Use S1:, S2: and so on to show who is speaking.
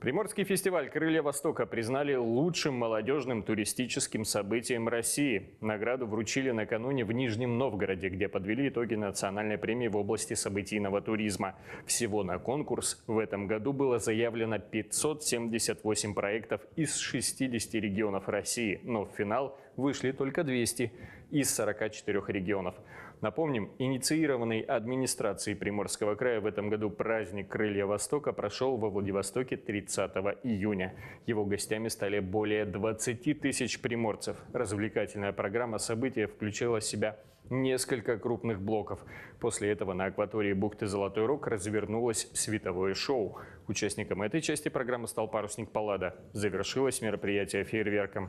S1: Приморский фестиваль «Крылья Востока» признали лучшим молодежным туристическим событием России. Награду вручили накануне в Нижнем Новгороде, где подвели итоги национальной премии в области событийного туризма. Всего на конкурс в этом году было заявлено 578 проектов из 60 регионов России, но в финал вышли только 200 из 44 регионов. Напомним, инициированный администрацией Приморского края в этом году праздник «Крылья Востока» прошел во Владивостоке 30 июня. Его гостями стали более 20 тысяч приморцев. Развлекательная программа события включила в себя несколько крупных блоков. После этого на акватории бухты Золотой Рог развернулось световое шоу. Участником этой части программы стал парусник Паллада. Завершилось мероприятие фейерверком.